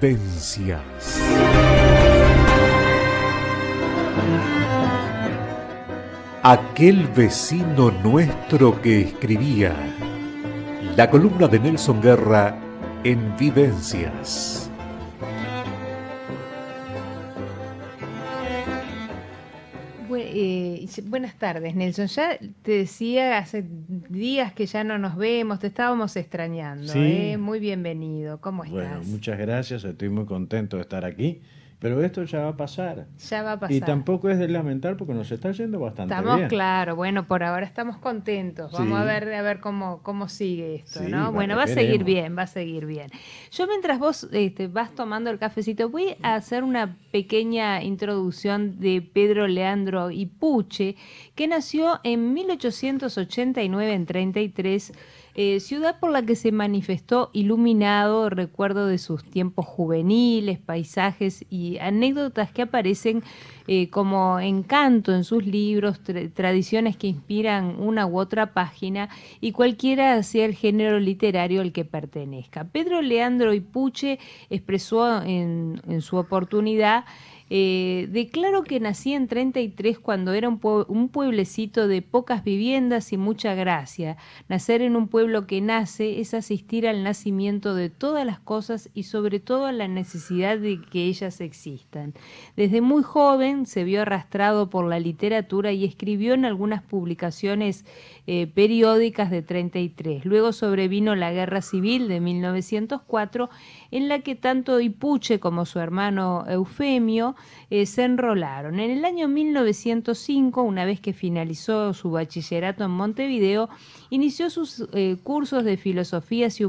vivencias. Aquel vecino nuestro que escribía. La columna de Nelson Guerra en Vivencias. buenas tardes, Nelson. Ya te decía hace días que ya no nos vemos, te estábamos extrañando. ¿eh? Muy bienvenido, ¿cómo estás? Bueno, muchas gracias, estoy muy contento de estar aquí pero esto ya va a pasar. Ya va a pasar. Y tampoco es de lamentar porque nos está yendo bastante bien. Estamos claro, bueno, por ahora estamos contentos. Vamos a ver a ver cómo, cómo sigue esto, ¿no? Bueno, va a seguir bien, va a seguir bien. Yo mientras vos este, vas tomando el cafecito, voy a hacer una pequeña introducción de Pedro Leandro Ipuche, que nació en 1889 en 33 eh, ciudad por la que se manifestó iluminado, recuerdo de sus tiempos juveniles, paisajes y anécdotas que aparecen eh, como encanto en sus libros, tradiciones que inspiran una u otra página y cualquiera sea el género literario al que pertenezca. Pedro Leandro Ipuche expresó en, en su oportunidad eh, declaro que nací en 33 cuando era un, pueblecito de pocas viviendas y mucha gracia. Nacer en un pueblo que nace es asistir al nacimiento de todas las cosas y sobre todo a la necesidad de que ellas existan. Desde muy joven se vio arrastrado por la literatura y escribió en algunas publicaciones eh, periódicas de 33. Luego sobrevino la Guerra Civil de 1904 en la que tanto Ipuche como su hermano Eufemio eh, se enrolaron. En el año 1905, una vez que finalizó su bachillerato en Montevideo, inició sus eh, cursos de filosofías y,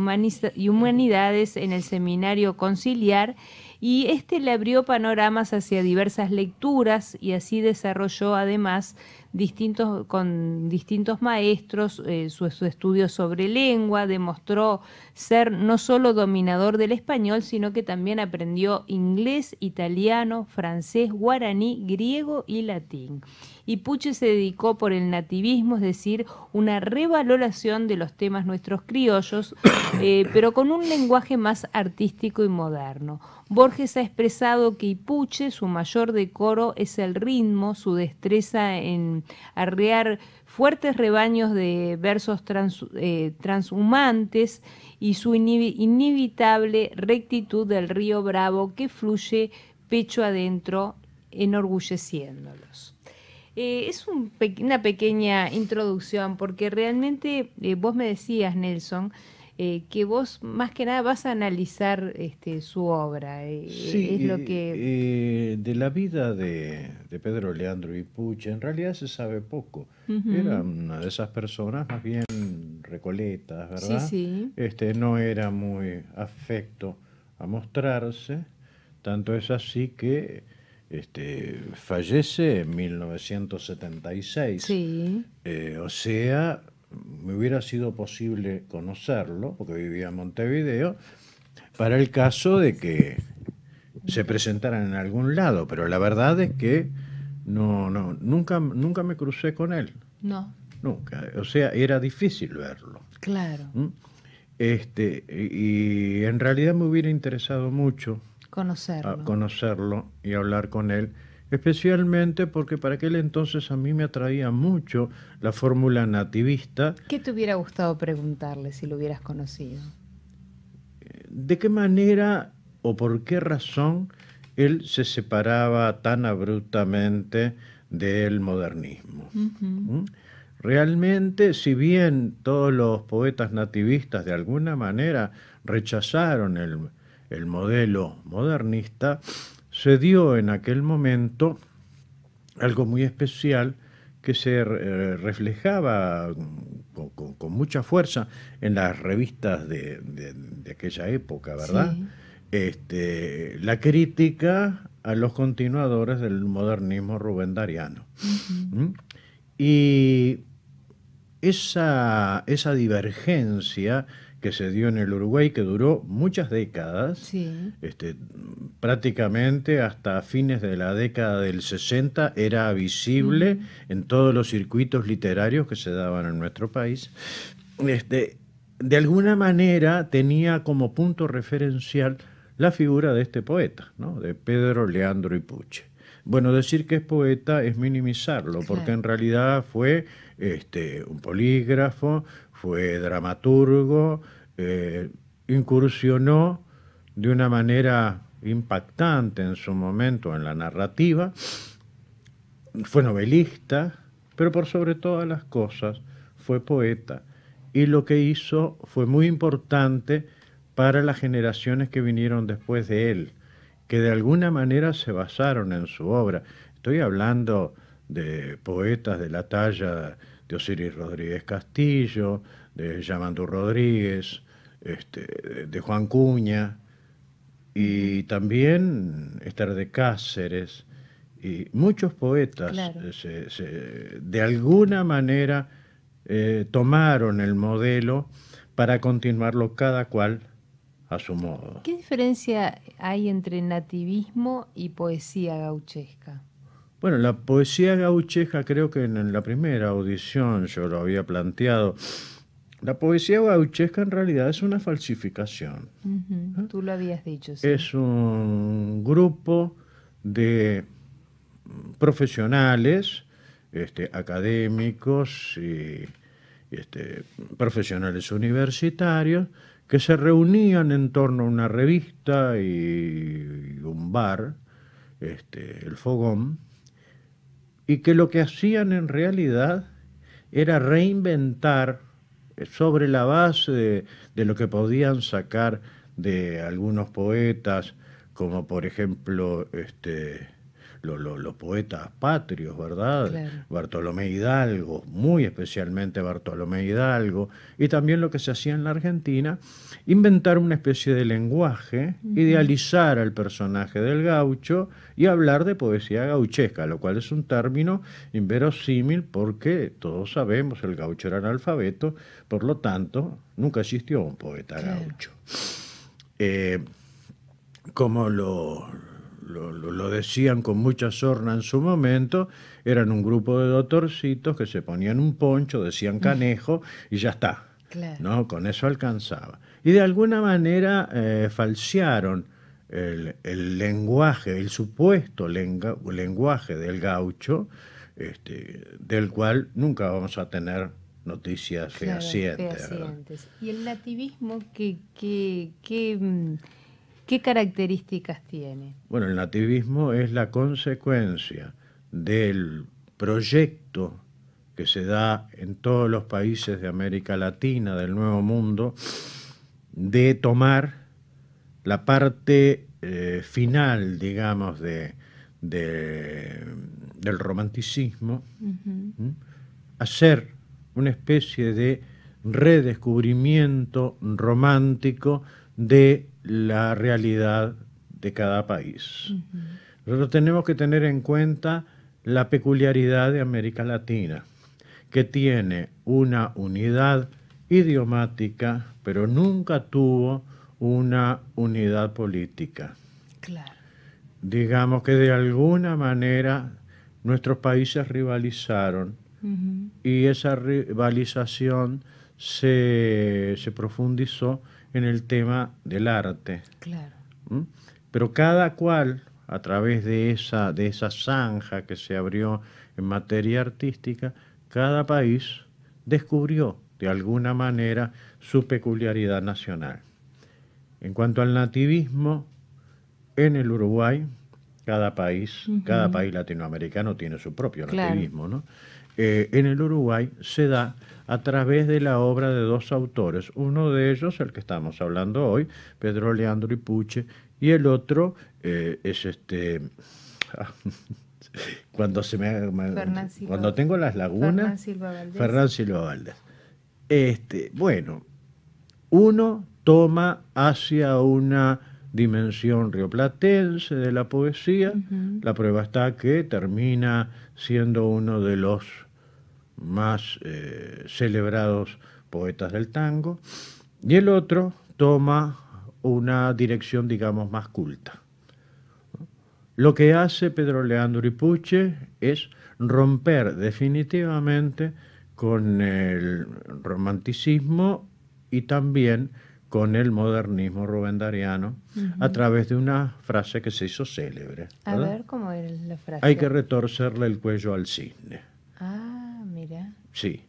y humanidades en el seminario conciliar y este le abrió panoramas hacia diversas lecturas y así desarrolló además distintos, con distintos maestros, eh, su, estudio sobre lengua, demostró ser no solo dominador del español, sino que también aprendió inglés, italiano, francés, guaraní, griego y latín. Y Puche se dedicó por el nativismo, es decir, una revaloración de los temas nuestros criollos, eh, pero con un lenguaje más artístico y moderno. Borges ha expresado que Ipuche, su mayor decoro, es el ritmo, su destreza en arrear fuertes rebaños de versos eh, transhumantes y su inevitable rectitud del río Bravo que fluye pecho adentro enorgulleciéndolos. Eh, es una pequeña introducción porque realmente eh, vos me decías, Nelson, eh, que vos más que nada vas a analizar este, su obra. Eh, es lo eh, que... de la vida de, Pedro Leandro y en realidad se sabe poco. Era una de esas personas más bien recoletas, ¿verdad? Sí, sí. Este, no era muy afecto a mostrarse, tanto es así que este, fallece en 1976. Sí. o sea, me hubiera sido posible conocerlo, porque vivía en Montevideo, para el caso de que se presentaran en algún lado, pero la verdad es que no, no, nunca, nunca me crucé con él. No. Nunca. O sea, era difícil verlo. Claro. ¿Mm? Este, y en realidad me hubiera interesado mucho conocerlo. conocerlo y hablar con él especialmente porque para aquel entonces a mí me atraía mucho la fórmula nativista. ¿Qué te hubiera gustado preguntarle si lo hubieras conocido? ¿De qué manera o por qué razón él se separaba tan abruptamente del modernismo? ¿Mm? Realmente, si bien todos los poetas nativistas de alguna manera rechazaron el, el modelo modernista, se dio en aquel momento algo muy especial que se eh, reflejaba mm, con, mucha fuerza en las revistas de, aquella época, ¿verdad? Este, la crítica a los continuadores del modernismo rubendariano. Y esa divergencia que se dio en el Uruguay, que duró muchas décadas, este, prácticamente hasta fines de la década del 60 era visible en todos los circuitos literarios que se daban en nuestro país. Este, de alguna manera tenía como punto referencial la figura de este poeta, de Pedro Leandro Puche. Bueno, decir que es poeta es minimizarlo, porque en realidad fue este, un polígrafo, fue dramaturgo, eh, incursionó de una manera impactante en su momento en la narrativa, fue novelista, pero por sobre todas las cosas fue poeta. Y lo que hizo fue muy importante para las generaciones que vinieron después de él, que de alguna manera se basaron en su obra. Estoy hablando de poetas de la talla de Osiris Rodríguez Castillo, de Yamandú Rodríguez, este, de Juan Cuña, y también Esther de Cáceres, y muchos poetas eh, de alguna manera eh, tomaron el modelo para continuarlo cada cual a su modo. ¿Qué diferencia hay entre nativismo y poesía gauchesca? Bueno, la poesía gaucheja creo que en la primera audición yo lo había planteado. La poesía gauchesca en realidad es una falsificación. ¿Ah? Tú lo habías dicho. Sí. Es un grupo de profesionales, este, académicos y este, profesionales universitarios que se reunían en torno a una revista y, un bar, este, el Fogón, y que lo que hacían en realidad era reinventar eh, sobre la base de, lo que podían sacar de algunos poetas, como por ejemplo este, los, poetas patrios, ¿verdad? Bartolomé Hidalgo, muy especialmente Bartolomé Hidalgo, y también lo que se hacía en la Argentina, inventar una especie de lenguaje, idealizar al personaje del gaucho y hablar de poesía gauchesca, lo cual es un término inverosímil porque todos sabemos el gaucho era analfabeto, por lo tanto, nunca existió un poeta gaucho. Eh, como lo, lo, decían con mucha sorna en su momento, eran un grupo de doctorcitos que se ponían un poncho, decían mm. canejo y ya está. ¿no? Con eso alcanzaba. Y de alguna manera eh, falsearon el, lenguaje, el supuesto lenguaje del gaucho, este, del cual nunca vamos a tener noticias claro, fehacientes. Y el nativismo, que... que, que mm, ¿Qué características tiene? Bueno, el nativismo es la consecuencia del proyecto que se da en todos los países de América Latina, del Nuevo Mundo, de tomar la parte eh, final, digamos, de, del romanticismo, hacer una especie de redescubrimiento romántico de la realidad de cada país. Nosotros tenemos que tener en cuenta la peculiaridad de América Latina, que tiene una unidad idiomática, pero nunca tuvo una unidad política. Claro. Digamos que de alguna manera nuestros países rivalizaron y esa rivalización se profundizó en el tema del arte. Claro. ¿Mm? Pero cada cual, a través de esa, de esa zanja que se abrió en materia artística, cada país descubrió de alguna manera su peculiaridad nacional. En cuanto al nativismo, en el Uruguay, cada país, cada país latinoamericano tiene su propio nativismo, ¿no? Eh, en el Uruguay se da a través de la obra de dos autores, uno de ellos, el que estamos hablando hoy, Pedro Leandro Ipuche, y el otro eh, es este... cuando se me, cuando tengo las lagunas Fernán Silva Valdés. Este, bueno, uno toma hacia una dimensión rioplatense de la poesía. La prueba está que termina siendo uno de los más eh, celebrados poetas del tango. Y el otro toma una dirección, digamos, más culta. Lo que hace Pedro Leandro Ipuche es romper definitivamente con el romanticismo y también con el modernismo rubendariano a través de una frase que se hizo célebre. A ver cómo es la frase. Hay que retorcerle el cuello al cisne. Ah, mira. Sí.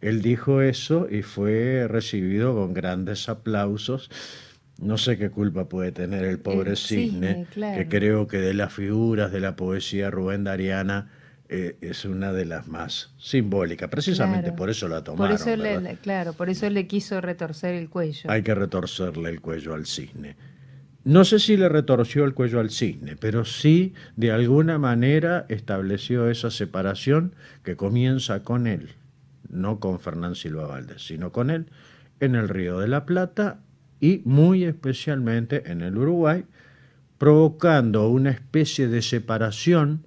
Él dijo eso y fue recibido con grandes aplausos. No sé qué culpa puede tener el pobre cisne, que creo que de las figuras de la poesía rubendariana eh, es una de las más simbólicas. Precisamente por eso la tomaron. claro, por eso le quiso retorcer el cuello. Hay que retorcerle el cuello al cisne. No sé si le retorció el cuello al cisne, pero sí de alguna manera estableció esa separación que comienza con él, no con Fernán Silva Valdés, sino con él, en el Río de la Plata y muy especialmente en el Uruguay, provocando una especie de separación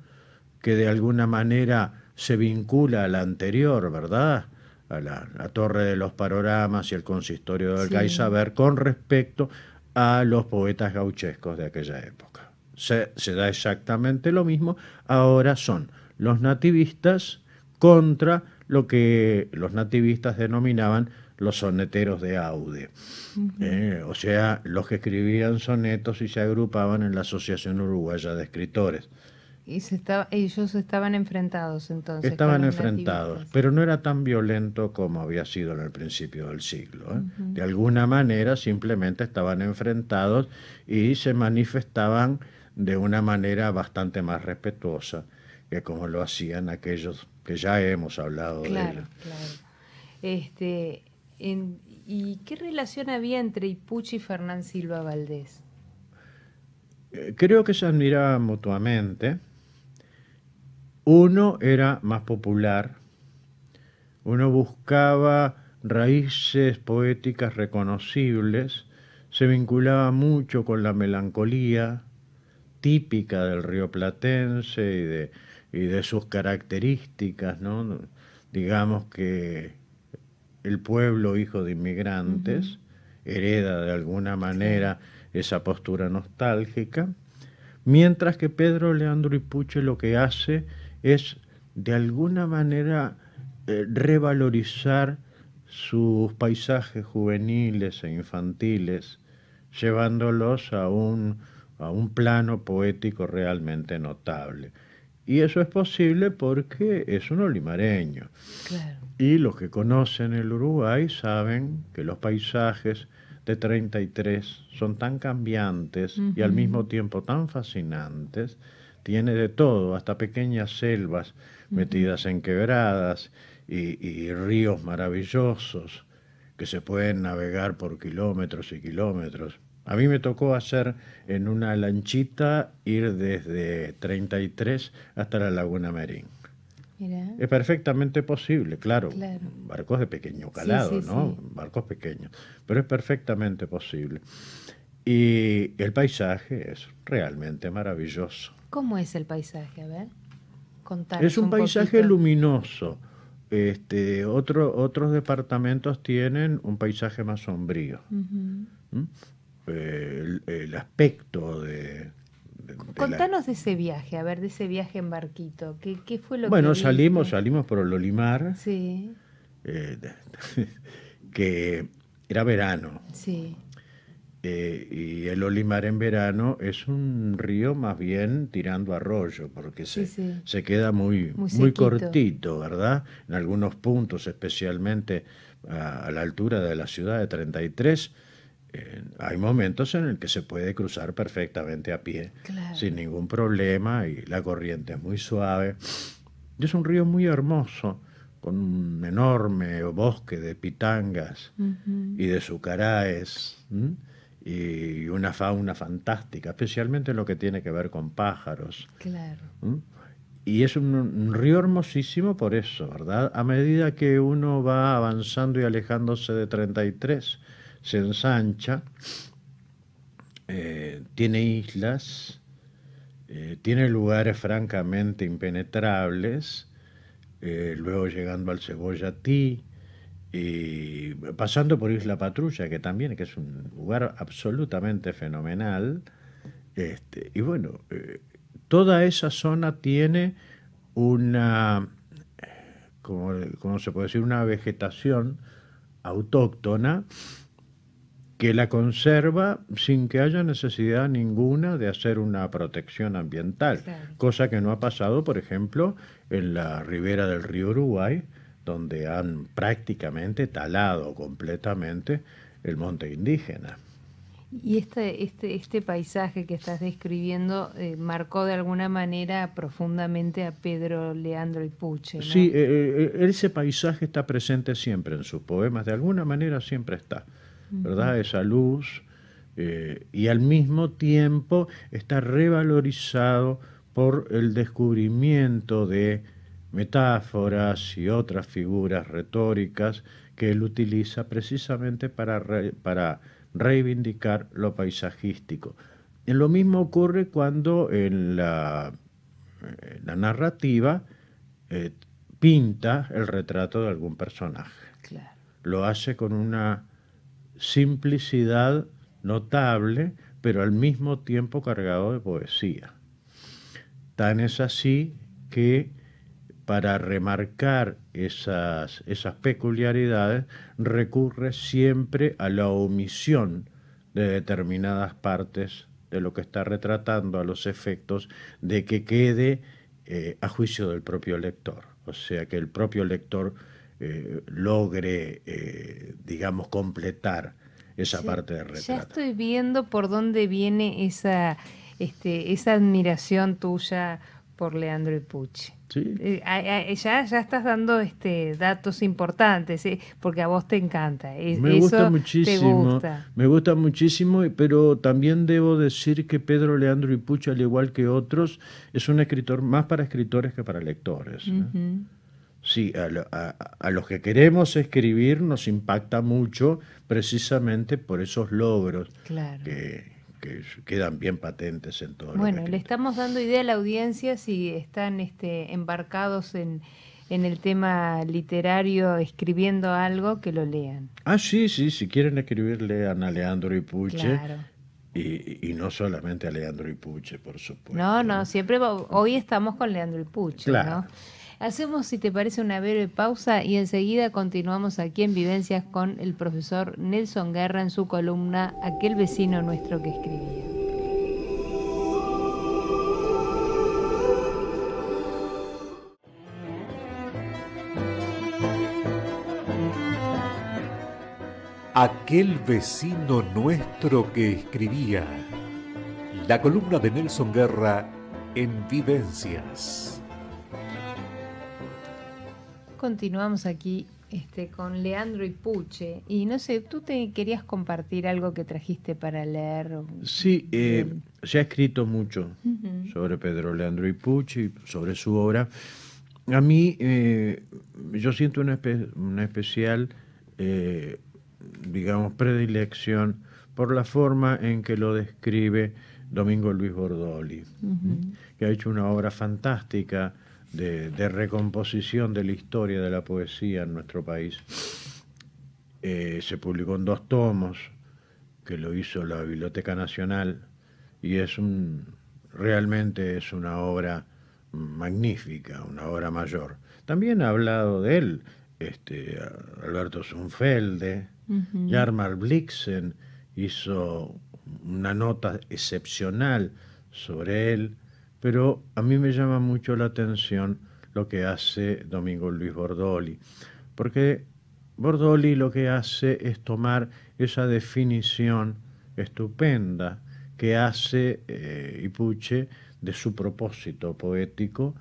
que de alguna manera se vincula a la anterior, ¿verdad? A la, Torre de los Paroramas y el Consistorio del sí. con respecto a los poetas gauchescos de aquella época. Se, da exactamente lo mismo, ahora son los nativistas contra lo que los nativistas denominaban los soneteros de Aude, eh, o sea, los que escribían sonetos y se agrupaban en la Asociación Uruguaya de Escritores. Y se estaba, ellos estaban enfrentados entonces. Estaban enfrentados, pero no era tan violento como había sido en el principio del siglo. ¿eh? De alguna manera simplemente estaban enfrentados y se manifestaban de una manera bastante más respetuosa que como lo hacían aquellos que ya hemos hablado de ellos. Claro. Este, ¿Y qué relación había entre Ipuchi y Fernán Silva Valdés? Eh, creo que se admiraban mutuamente uno era más popular, uno buscaba raíces poéticas reconocibles, se vinculaba mucho con la melancolía típica del río Platense y de, sus características, ¿no? digamos que el pueblo hijo de inmigrantes hereda de alguna manera esa postura nostálgica, mientras que Pedro Leandro y Puche lo que hace es de alguna manera eh, revalorizar sus paisajes juveniles e infantiles, llevándolos a un, plano poético realmente notable. Y eso es posible porque es un olimareño. Y los que conocen el Uruguay saben que los paisajes de 33 son tan cambiantes y al mismo tiempo tan fascinantes tiene de todo, hasta pequeñas selvas metidas en quebradas y, ríos maravillosos que se pueden navegar por kilómetros y kilómetros. A mí me tocó hacer en una lanchita ir desde 33 hasta la Laguna Merín. Es perfectamente posible, claro, barcos de pequeño calado, ¿no? Barcos pequeños, pero es perfectamente posible. Y el paisaje es realmente maravilloso. ¿Cómo es el paisaje? A ver, contanos. Es un, paisaje luminoso. Este, otro, otros departamentos tienen un paisaje más sombrío. ¿Mm? el, aspecto de... Contanos de, ese viaje, a ver, de ese viaje en barquito. ¿Qué, fue lo bueno, salimos, salimos por el Olimar, sí. Eh, que era verano. Sí. Este, y el Olimar en verano es un río más bien tirando arroyo, porque se, queda muy, muy, cortito, ¿verdad? En algunos puntos, especialmente a, la altura de la ciudad de 33, eh, hay momentos en el que se puede cruzar perfectamente a pie, sin ningún problema, y la corriente es muy suave. es un río muy hermoso, con un enorme bosque de pitangas y de sucaraes y una fauna fantástica, especialmente lo que tiene que ver con pájaros. Claro. ¿Mm? Y es un, río hermosísimo por eso, ¿verdad? A medida que uno va avanzando y alejándose de 33, se ensancha, eh, tiene islas, eh, tiene lugares francamente impenetrables, eh, luego llegando al Cebollatí, y pasando por Isla Patrulla, que también que es un lugar absolutamente fenomenal. Este, y bueno, eh, toda esa zona tiene una, se puede decir, una vegetación autóctona que la conserva sin que haya necesidad ninguna de hacer una protección ambiental, cosa que no ha pasado, por ejemplo, en la ribera del río Uruguay, donde han prácticamente talado completamente el monte indígena. Y este, este, este paisaje que estás describiendo eh, marcó de alguna manera profundamente a Pedro Leandro y Puche. ¿no? Sí, eh, eh, ese paisaje está presente siempre en sus poemas, de alguna manera siempre está, ¿verdad? Esa luz y al mismo tiempo está revalorizado por el descubrimiento de metáforas y otras figuras retóricas que él utiliza precisamente para, para reivindicar lo paisajístico. Lo mismo ocurre cuando en la, la narrativa eh, pinta el retrato de algún personaje. Claro. Lo hace con una simplicidad notable, pero al mismo tiempo cargado de poesía. Tan es así que para remarcar esas, esas peculiaridades, recurre siempre a la omisión de determinadas partes de lo que está retratando a los efectos de que quede eh, a juicio del propio lector. O sea, que el propio lector eh, logre, eh, digamos, completar esa parte de retrato. Ya estoy viendo por dónde viene esa, este, esa admiración tuya por Leandro Ipucci. Sí. Eh, ya, estás dando este datos importantes, ¿eh? porque a vos te encanta. me gusta muchísimo. Me gusta muchísimo, pero también debo decir que Pedro Leandro Ipucci, al igual que otros, es un escritor más para escritores que para lectores. ¿eh? Sí, a, los que queremos escribir nos impacta mucho precisamente por esos logros claro quedan bien patentes en todo. Bueno, le estamos dando idea a la audiencia si están este, embarcados en, en el tema literario, escribiendo algo, que lo lean. Ah, sí, sí, si quieren escribir, lean a Leandro y Puche. Y, y, no solamente a Leandro y Puche, por supuesto. No, no, siempre hoy estamos con Leandro y Puche, claro. Hacemos, si te parece, una breve pausa y enseguida continuamos aquí en Vivencias con el profesor Nelson Guerra en su columna Aquel vecino nuestro que escribía. Aquel vecino nuestro que escribía. La columna de Nelson Guerra en Vivencias continuamos aquí este, con Leandro y Puche. Y no sé, tú te querías compartir algo que trajiste para leer. Sí, eh, se ha escrito mucho sobre Pedro Leandro y Puche, sobre su obra. A mí, eh, yo siento una, especial, eh, digamos, predilección por la forma en que lo describe Domingo Luis Bordoli, que ha hecho una obra fantástica de, recomposición de la historia de la poesía en nuestro país. Eh, se publicó en dos tomos, que lo hizo la Biblioteca Nacional, y es un, realmente es una obra magnífica, una obra mayor. También ha hablado de él este, Alberto Zunfelde, y Blixen hizo una nota excepcional sobre él pero a mí me llama mucho la atención lo que hace Domingo Luis Bordoli, porque Bordoli lo que hace es tomar esa definición estupenda que hace eh, Ipuche de su propósito poético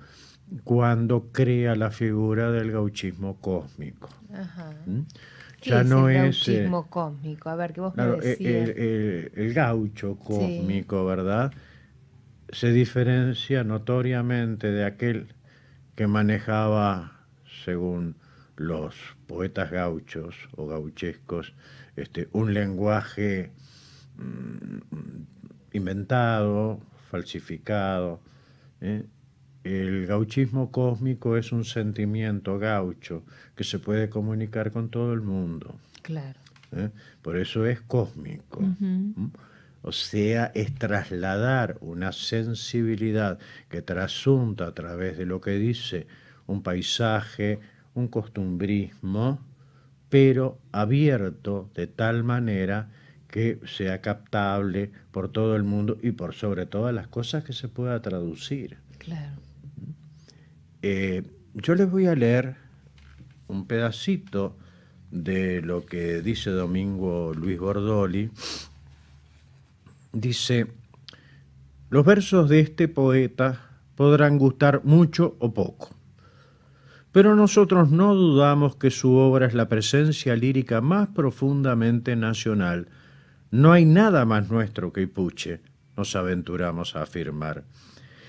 cuando crea la figura del gauchismo cósmico. ¿Mm? es el gauchismo eh, cósmico? A ver, ¿qué vos me eh, El, gaucho cósmico, ¿verdad? se diferencia notoriamente de aquel que manejaba, según los poetas gauchos o gauchescos, este, un lenguaje mm, inventado, falsificado. ¿eh? El gauchismo cósmico es un sentimiento gaucho que se puede comunicar con todo el mundo. Claro. ¿Eh? Por eso es cósmico. O sea, es trasladar una sensibilidad que trasunta a través de lo que dice un paisaje, un costumbrismo, pero abierto de tal manera que sea captable por todo el mundo y por sobre todas las cosas que se pueda traducir. Claro. Eh, yo les voy a leer un pedacito de lo que dice Domingo Luis Bordoli dice, los versos de este poeta podrán gustar mucho o poco, pero nosotros no dudamos que su obra es la presencia lírica más profundamente nacional. No hay nada más nuestro que Ipuche, nos aventuramos a afirmar.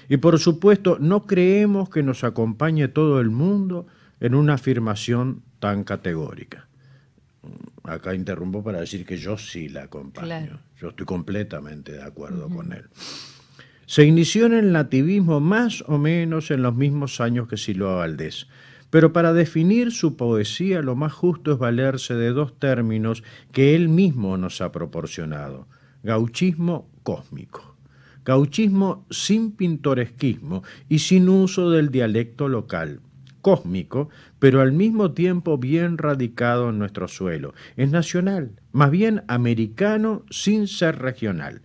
Y por supuesto, no creemos que nos acompañe todo el mundo en una afirmación tan categórica. Mm, acá interrumpo para decir que yo sí la acompaño. Yo estoy completamente de acuerdo con él. Se inició en el nativismo más o menos en los mismos años que Silva Valdés. Pero para definir su poesía lo más justo es valerse de dos términos que él mismo nos ha proporcionado. Gauchismo cósmico. Gauchismo sin pintoresquismo y sin uso del dialecto local cósmico, pero al mismo tiempo bien radicado en nuestro suelo. Es nacional, más bien americano sin ser regional.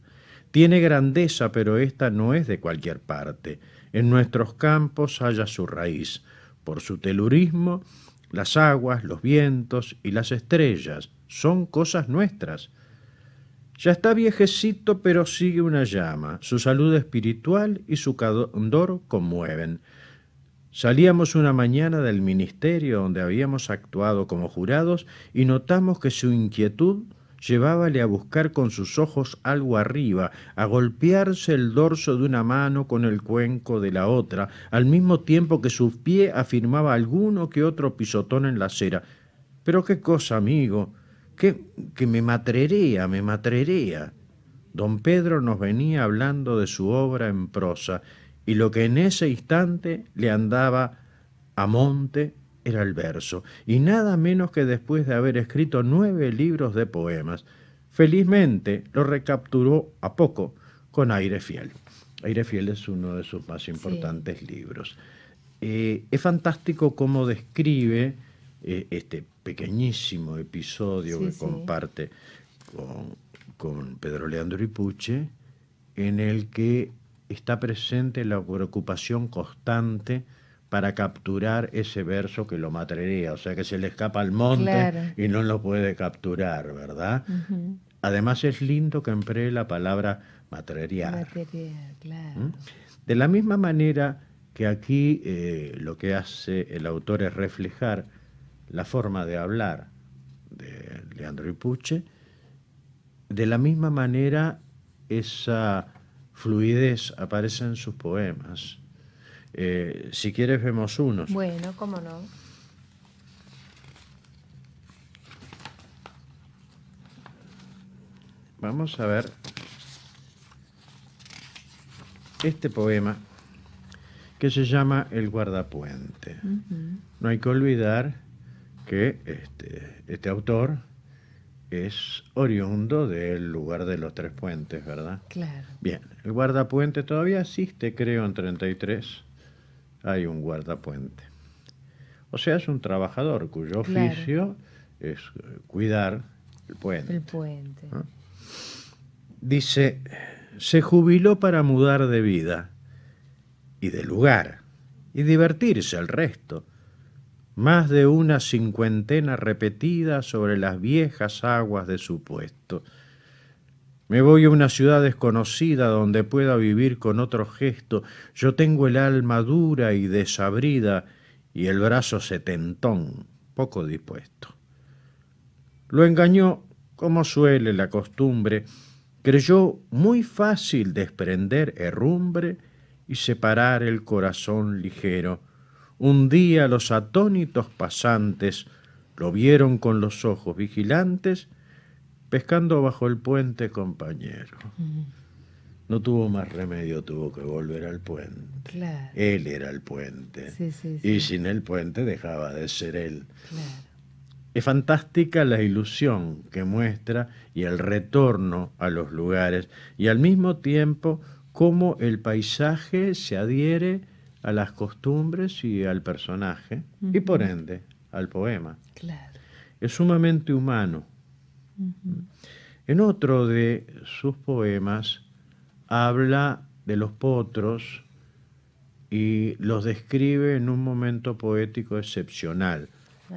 Tiene grandeza, pero esta no es de cualquier parte. En nuestros campos halla su raíz. Por su telurismo, las aguas, los vientos y las estrellas son cosas nuestras. Ya está viejecito, pero sigue una llama. Su salud espiritual y su candor conmueven. Salíamos una mañana del ministerio donde habíamos actuado como jurados y notamos que su inquietud llevábale a buscar con sus ojos algo arriba, a golpearse el dorso de una mano con el cuenco de la otra, al mismo tiempo que su pie afirmaba alguno que otro pisotón en la acera. Pero qué cosa, amigo, que, que me matrerea, me matrerea. Don Pedro nos venía hablando de su obra en prosa, y lo que en ese instante le andaba a monte era el verso, y nada menos que después de haber escrito nueve libros de poemas. Felizmente lo recapturó a poco con Aire Fiel. Aire Fiel es uno de sus más importantes libros. Eh, es fantástico cómo describe eh, este pequeñísimo episodio que comparte con, con Pedro Leandro Ipuche, en el que está presente la preocupación constante para capturar ese verso que lo matería o sea que se le escapa al monte y no lo puede capturar, ¿verdad? Además es lindo que emplee la palabra material. claro. ¿Mm? De la misma manera que aquí eh, lo que hace el autor es reflejar la forma de hablar de Leandro Ipuche, de la misma manera esa fluidez aparece en sus poemas. Eh, si quieres vemos unos. Bueno, cómo no. Vamos a ver este poema que se llama El guardapuente. No hay que olvidar que este, este autor es oriundo del lugar de los tres puentes, ¿verdad? Claro. Bien, el guardapuente todavía existe, creo, en 33 hay un guardapuente. O sea, es un trabajador cuyo oficio es eh, cuidar el puente. El puente. Dice, se jubiló para mudar de vida y de lugar y divertirse el resto más de una cincuentena repetida sobre las viejas aguas de su puesto. Me voy a una ciudad desconocida donde pueda vivir con otro gesto. Yo tengo el alma dura y desabrida y el brazo setentón, poco dispuesto. Lo engañó, como suele la costumbre, creyó muy fácil desprender herrumbre y separar el corazón ligero un día los atónitos pasantes lo vieron con los ojos vigilantes pescando bajo el puente compañero. Mm. No tuvo más remedio, tuvo que volver al puente. Él era el puente. Y sin el puente dejaba de ser él. Es fantástica la ilusión que muestra y el retorno a los lugares y al mismo tiempo cómo el paisaje se adhiere a las costumbres y al personaje, y por ende al poema. Es sumamente humano. En otro de sus poemas habla de los potros y los describe en un momento poético excepcional.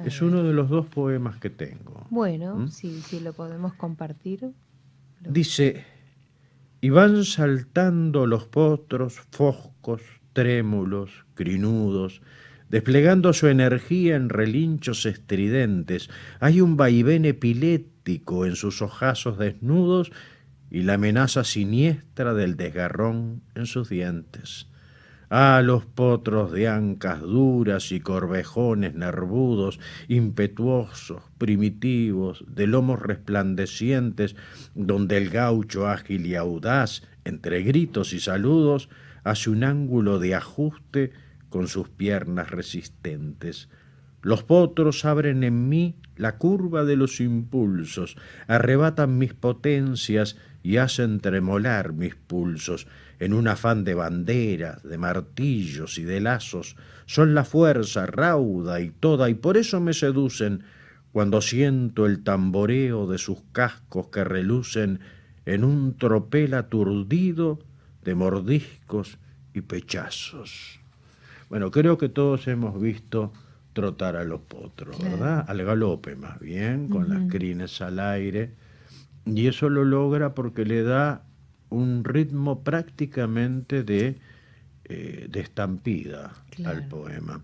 Es uno de los dos poemas que tengo. Bueno, ¿Mm? si, lo podemos compartir. Dice, y van saltando los potros foscos trémulos, crinudos, desplegando su energía en relinchos estridentes. Hay un vaivén epilético en sus ojazos desnudos y la amenaza siniestra del desgarrón en sus dientes. Ah, los potros de ancas duras y corvejones nervudos, impetuosos, primitivos, de lomos resplandecientes, donde el gaucho ágil y audaz, entre gritos y saludos, hace un ángulo de ajuste con sus piernas resistentes. Los potros abren en mí la curva de los impulsos, arrebatan mis potencias y hacen tremolar mis pulsos en un afán de banderas, de martillos y de lazos. Son la fuerza rauda y toda y por eso me seducen cuando siento el tamboreo de sus cascos que relucen en un tropel aturdido de mordiscos y pechazos. Bueno, creo que todos hemos visto trotar a los potros, ¿verdad? Al galope más bien, con las crines al aire. Y eso lo logra porque le da un ritmo prácticamente de, eh, estampida al poema.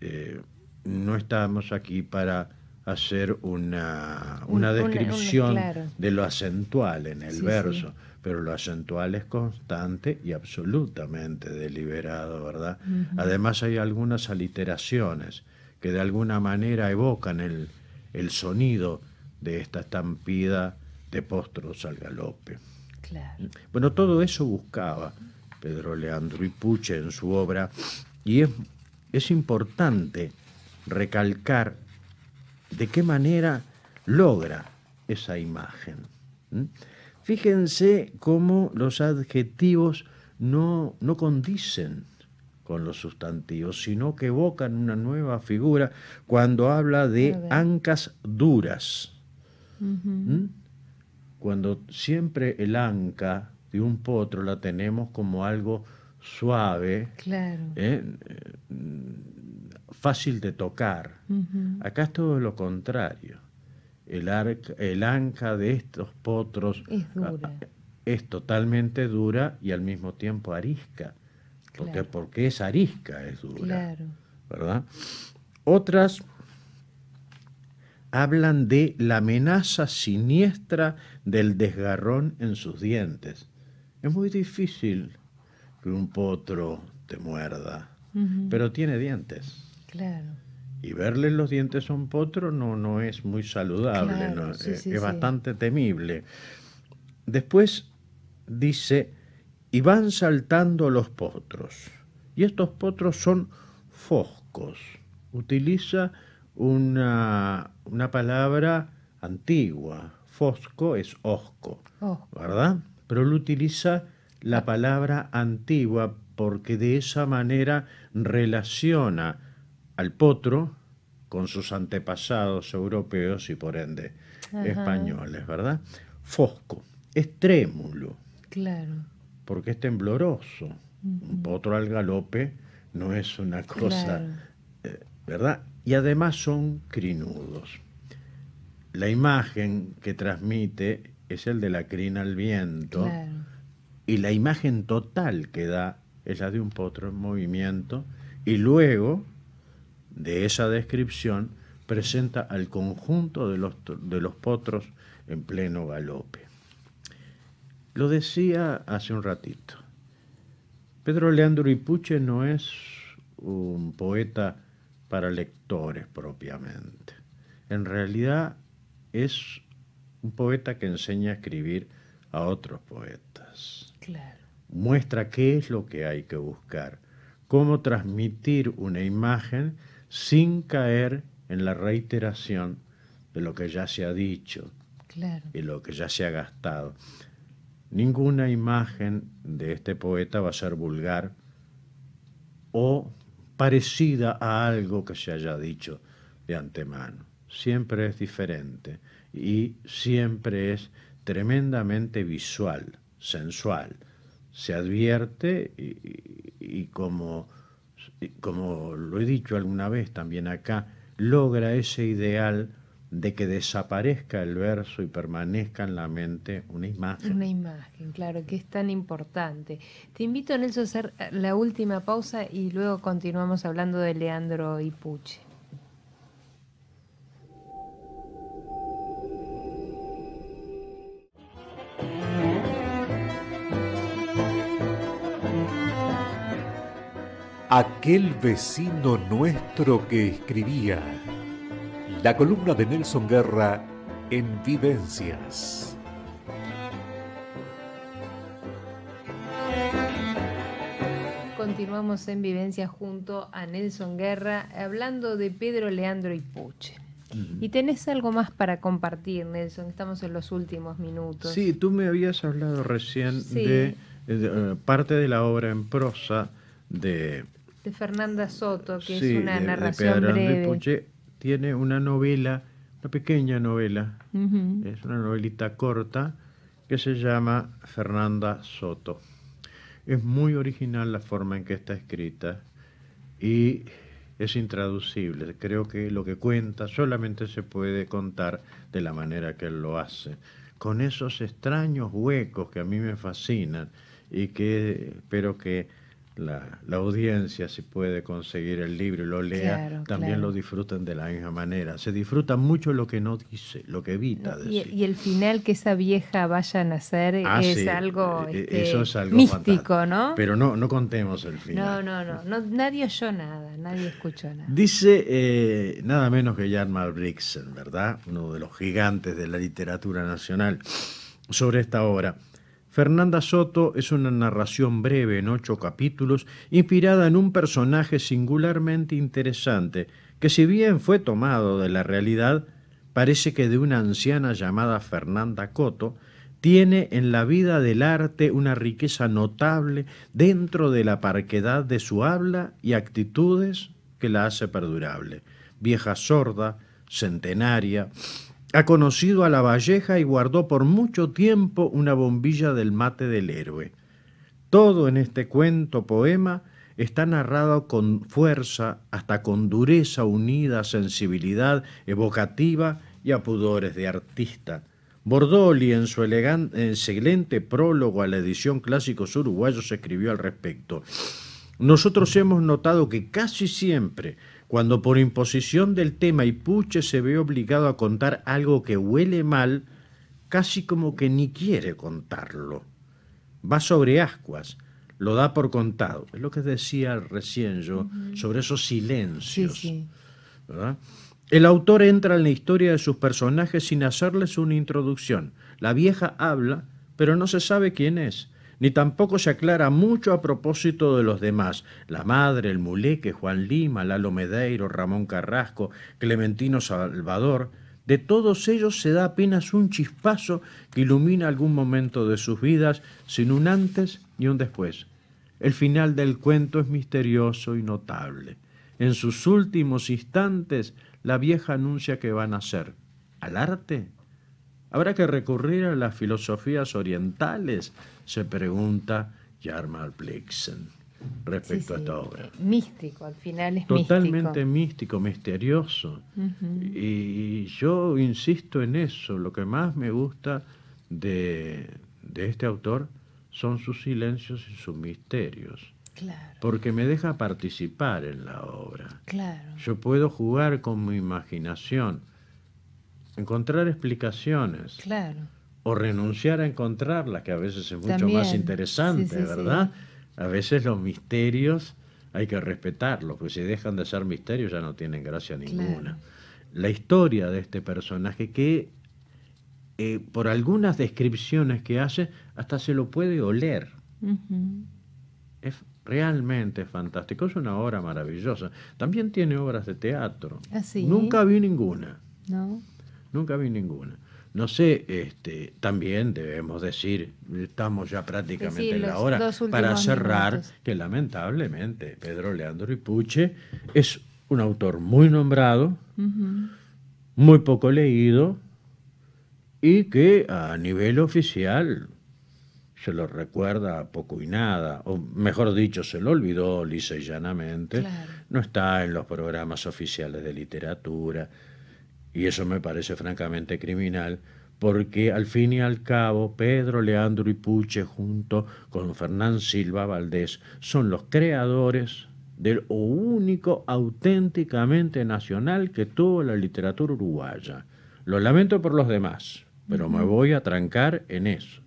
Eh, no estamos aquí para hacer una, descripción de lo acentual en el verso pero lo acentual es constante y absolutamente deliberado, ¿verdad? Además hay algunas aliteraciones que de alguna manera evocan el, sonido de esta estampida de postros al galope. Bueno, todo eso buscaba Pedro Leandro y Puche en su obra y es, importante recalcar de qué manera logra esa imagen. Fíjense cómo los adjetivos no, no condicen con los sustantivos, sino que evocan una nueva figura cuando habla de ancas duras. ¿Mm? Cuando siempre el anca de un potro la tenemos como algo suave, ¿eh? Eh, fácil de tocar. Acá es todo lo contrario el, anca de estos potros ah, ah, es, totalmente dura y al mismo tiempo arisca, porque, es arisca, es dura. ¿verdad? Otras hablan de la amenaza siniestra del desgarrón en sus dientes. Es muy difícil que un potro te muerda, pero tiene dientes. Claro y verle los dientes a un potro no, no es muy saludable, eh, es, bastante temible. Después dice, y van saltando los potros. Y estos potros son foscos. Utiliza una, palabra antigua. Fosco es osco, oh. ¿verdad? Pero él utiliza la palabra antigua porque de esa manera relaciona al potro con sus antepasados europeos y por ende españoles, ¿verdad? Fosco, es trémulo. Claro. Porque es tembloroso. Un potro al galope no es una cosa, eh, ¿verdad? Y además son crinudos. La imagen que transmite es el de la crina al viento claro. y la imagen total que da es la de un potro en movimiento y luego de esa descripción presenta al conjunto de los, potros en pleno galope. Lo decía hace un ratito. Pedro Leandro Ipuche no es un poeta para lectores propiamente. En realidad es un poeta que enseña a escribir a otros poetas. Muestra qué es lo que hay que buscar, cómo transmitir una imagen sin caer en la reiteración de lo que ya se ha dicho y lo que ya se ha gastado. Ninguna imagen de este poeta va a ser vulgar o parecida a algo que se haya dicho de antemano. Siempre es diferente y siempre es tremendamente visual, sensual. Se advierte y como como lo he dicho alguna vez también acá, logra ese ideal de que desaparezca el verso y permanezca en la mente una imagen. Una imagen, claro, que es tan importante. Te invito, Nelson, a hacer la última pausa y luego continuamos hablando de Leandro y Puche. aquel vecino nuestro que escribía. La columna de Nelson Guerra en Vivencias. Continuamos en Vivencias junto a Nelson Guerra hablando de Pedro Leandro y Puche. Y tenés algo más para compartir, Nelson. Estamos en los últimos minutos. Sí, tú me habías hablado recién de, eh, parte de la obra en prosa de este, Fernanda Soto, que es una narración de breve. tiene una novela, una pequeña novela, es una novelita corta que se llama Fernanda Soto. Es muy original la forma en que está escrita y es intraducible. Creo que lo que cuenta solamente se puede contar de la manera que él lo hace, con esos extraños huecos que a mí me fascinan y que espero que la, audiencia, si puede conseguir el libro y lo lea, también lo disfruten de la misma manera. Se disfruta mucho lo que no dice, lo que evita decir. Y, el final que esa vieja vaya a nacer ah, es, algo, eh, eh, este, eso es algo místico, ¿no? Pero no, no contemos el final. No, no, no. nadie oyó nada, nadie escuchó nada. Dice eh, nada menos que Jan Malbrixen, ¿verdad? Uno de los gigantes de la literatura nacional sobre esta obra. Fernanda Soto es una narración breve en ocho capítulos, inspirada en un personaje singularmente interesante, que si bien fue tomado de la realidad, parece que de una anciana llamada Fernanda Coto, tiene en la vida del arte una riqueza notable dentro de la parquedad de su habla y actitudes que la hace perdurable. Vieja sorda, centenaria, ha conocido a la Valleja y guardó por mucho tiempo una bombilla del mate del héroe. Todo en este cuento poema está narrado con fuerza, hasta con dureza unida a sensibilidad evocativa y a pudores de artista. Bordoli, en su elegante, excelente prólogo a la edición Clásicos Uruguayos, escribió al respecto. Nosotros hemos notado que casi siempre cuando por imposición del tema y puche se ve obligado a contar algo que huele mal, casi como que ni quiere contarlo. Va sobre ascuas, lo da por contado. Es lo que decía recién yo sobre esos silencios. El autor entra en la historia de sus personajes sin hacerles una introducción. La vieja habla, pero no se sabe quién es ni tampoco se aclara mucho a propósito de los demás, la madre, el muleque, Juan Lima, Lalo Medeiro, Ramón Carrasco, Clementino Salvador, de todos ellos se da apenas un chispazo que ilumina algún momento de sus vidas, sin un antes ni un después. El final del cuento es misterioso y notable. En sus últimos instantes, la vieja anuncia que va a nacer al arte ¿Habrá que recurrir a las filosofías orientales? Se pregunta Jarmar Blixen respecto a eh, esta obra. Místico, al final es Totalmente místico, misterioso. Y yo insisto en eso, lo que más me gusta de, de este autor son sus silencios y sus misterios. Claro. Porque me deja participar en la obra. Claro. Yo puedo jugar con mi imaginación encontrar explicaciones. Claro. O renunciar a encontrarlas, que a veces es mucho más interesante, ¿verdad? A veces los misterios hay que respetarlos, porque si dejan de ser misterios ya no tienen gracia ninguna. La historia de este personaje que eh, por algunas descripciones que hace hasta se lo puede oler. Es realmente fantástico, es una obra maravillosa. También tiene obras de teatro. Ah, Nunca vi ninguna. No. Nunca vi ninguna. No sé, este, también debemos decir, estamos ya prácticamente en la hora, para cerrar, que lamentablemente Pedro Leandro Ipuche es un autor muy nombrado, muy poco leído, y que a nivel oficial se lo recuerda poco y nada, o mejor dicho, se lo olvidó lisa y llanamente, no está en los programas oficiales de literatura y eso me parece francamente criminal, porque al fin y al cabo Pedro Leandro y Puche junto con Fernán Silva Valdés son los creadores del único auténticamente nacional que tuvo la literatura uruguaya. Lo lamento por los demás, pero me voy a trancar en eso.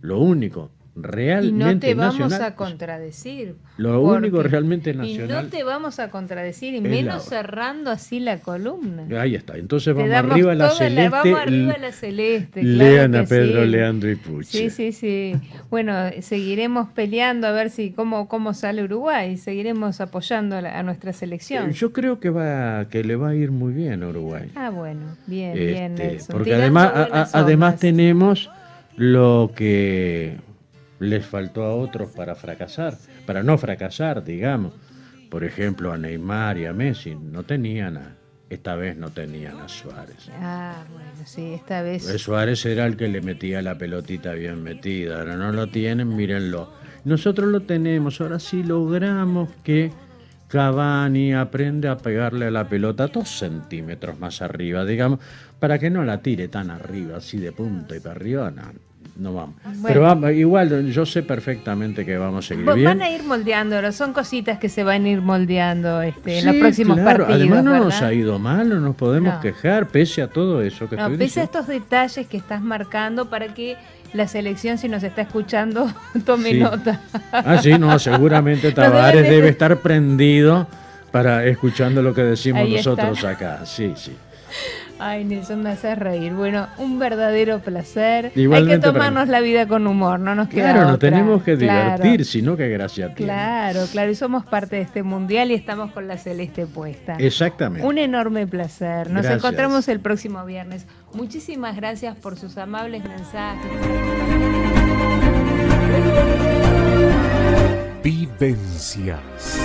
Lo único realmente Y no te vamos a contradecir. Lo único realmente nacional. Y no te vamos a contradecir, y menos cerrando así la columna. Ahí está. Entonces vamos arriba, la celeste, vamos arriba a la celeste. Lean a Pedro Leandro y Pucha. Sí, sí, sí. Bueno, seguiremos peleando a ver si cómo, cómo sale Uruguay. Seguiremos apoyando a, nuestra selección. Eh, yo creo que va que le va a ir muy bien a Uruguay. Ah, bueno, bien, bien. Este, porque además, además tenemos lo que les faltó a otros para fracasar, para no fracasar, digamos. Por ejemplo, a Neymar y a Messi no tenían a, esta vez no tenían a Suárez. Ah, bueno, sí, esta vez. Pues Suárez era el que le metía la pelotita bien metida. Ahora no lo tienen, mírenlo. Nosotros lo tenemos. Ahora sí logramos que Cavani aprende a pegarle a la pelota dos centímetros más arriba, digamos, para que no la tire tan arriba, así de punto y perriona no vamos. Pero igual yo sé perfectamente que vamos a seguir bien. Van a ir moldeando, son cositas que se van a ir moldeando este, en los próximos partidos. Además no nos ha ido mal, no nos podemos quejar pese a todo eso que Pese a estos detalles que estás marcando para que la selección, si nos está escuchando, tome nota. Ah, sí, no, seguramente Tavares debe, estar prendido para escuchando lo que decimos nosotros acá. Sí, sí. Ay, Nilson, me hace reír. Bueno, un verdadero placer. Hay que tomarnos la vida con humor, no nos queda Claro, no tenemos que divertir, sino que gracias a ti. Claro, claro, y somos parte de este mundial y estamos con la celeste puesta. Exactamente. Un enorme placer. Nos encontramos el próximo viernes. Muchísimas gracias por sus amables mensajes. Vivencias.